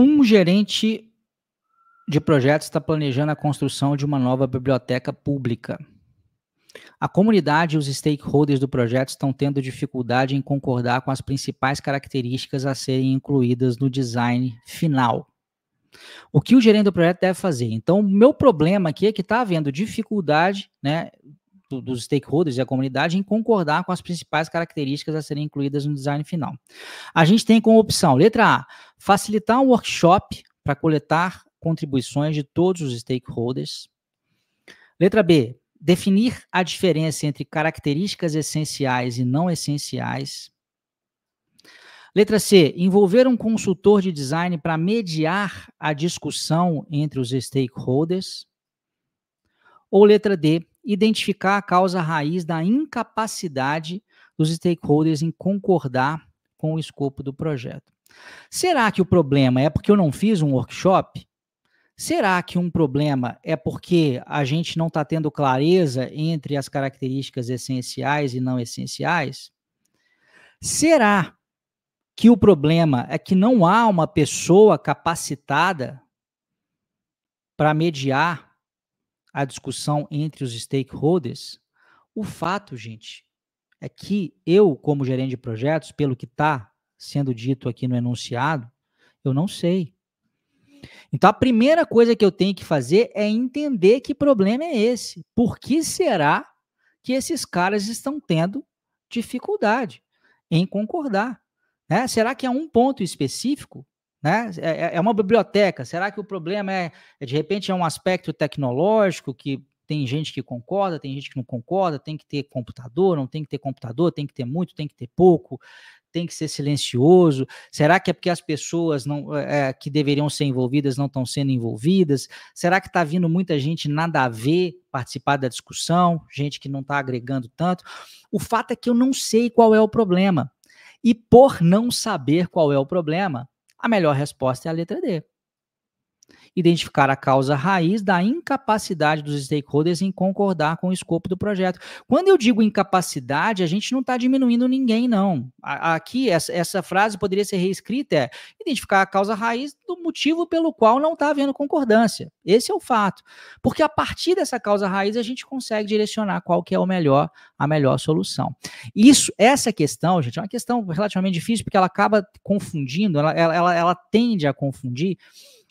Um gerente de projetos está planejando a construção de uma nova biblioteca pública. A comunidade e os stakeholders do projeto estão tendo dificuldade em concordar com as principais características a serem incluídas no design final. O que o gerente do projeto deve fazer? Então, o meu problema aqui é que está havendo dificuldade, né? dos stakeholders e a comunidade em concordar com as principais características a serem incluídas no design final. A gente tem como opção, letra A, facilitar um workshop para coletar contribuições de todos os stakeholders. Letra B, definir a diferença entre características essenciais e não essenciais. Letra C, envolver um consultor de design para mediar a discussão entre os stakeholders. Ou letra D, identificar a causa raiz da incapacidade dos stakeholders em concordar com o escopo do projeto. Será que o problema é porque eu não fiz um workshop? Será que um problema é porque a gente não está tendo clareza entre as características essenciais e não essenciais? Será que o problema é que não há uma pessoa capacitada para mediar a discussão entre os stakeholders, o fato, gente, é que eu, como gerente de projetos, pelo que está sendo dito aqui no enunciado, eu não sei. Então, a primeira coisa que eu tenho que fazer é entender que problema é esse. Por que será que esses caras estão tendo dificuldade em concordar? Né? Será que é um ponto específico? Né? É, é, é uma biblioteca. Será que o problema é, é, de repente, é um aspecto tecnológico que tem gente que concorda, tem gente que não concorda, tem que ter computador, não tem que ter computador, tem que ter muito, tem que ter pouco, tem que ser silencioso. Será que é porque as pessoas não, é, é que deveriam ser envolvidas não estão sendo envolvidas? Será que está vindo muita gente nada a ver participar da discussão, gente que não está agregando tanto? O fato é que eu não sei qual é o problema. E por não saber qual é o problema, a melhor resposta é a letra D identificar a causa raiz da incapacidade dos stakeholders em concordar com o escopo do projeto. Quando eu digo incapacidade, a gente não está diminuindo ninguém, não. Aqui, essa, frase poderia ser reescrita, é identificar a causa raiz do motivo pelo qual não está havendo concordância. Esse é o fato. Porque a partir dessa causa raiz, a gente consegue direcionar qual que é o melhor, a melhor solução. Isso, essa questão, gente, é uma questão relativamente difícil, porque ela acaba confundindo, ela, ela, ela tende a confundir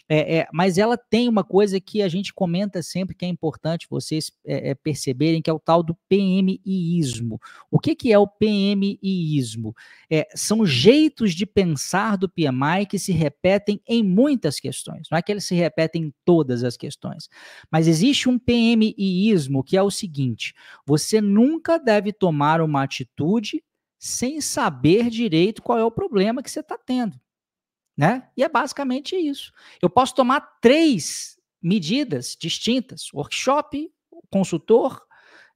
é, é, mas ela tem uma coisa que a gente comenta sempre que é importante vocês é, é perceberem, que é o tal do PMIismo. O que, que é o PMIismo? É, são jeitos de pensar do PMI que se repetem em muitas questões. Não é que eles se repetem em todas as questões. Mas existe um PMIismo que é o seguinte: você nunca deve tomar uma atitude sem saber direito qual é o problema que você está tendo né? E é basicamente isso. Eu posso tomar três medidas distintas: workshop, consultor,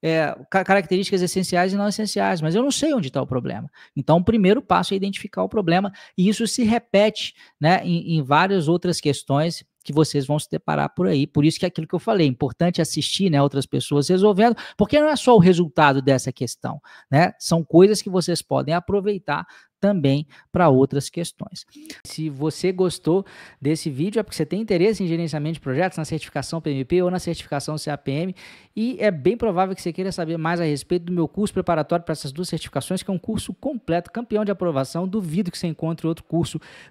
é, características essenciais e não essenciais, mas eu não sei onde está o problema. Então, o primeiro passo é identificar o problema, e isso se repete né, em, em, várias outras questões que vocês vão se deparar por aí. Por isso que é aquilo que eu falei, é importante assistir né, outras pessoas resolvendo, porque não é só o resultado dessa questão, né? São coisas que vocês podem aproveitar também para outras questões. Se você gostou desse vídeo, é porque você tem interesse em gerenciamento de projetos na certificação PMP ou na certificação CAPM, e é bem provável que você queira saber mais a respeito do meu curso preparatório para essas duas certificações, que é um curso completo, campeão de aprovação. Duvido que você encontre outro curso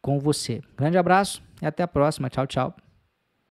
com você. Grande abraço e até a próxima. Tchau, tchau.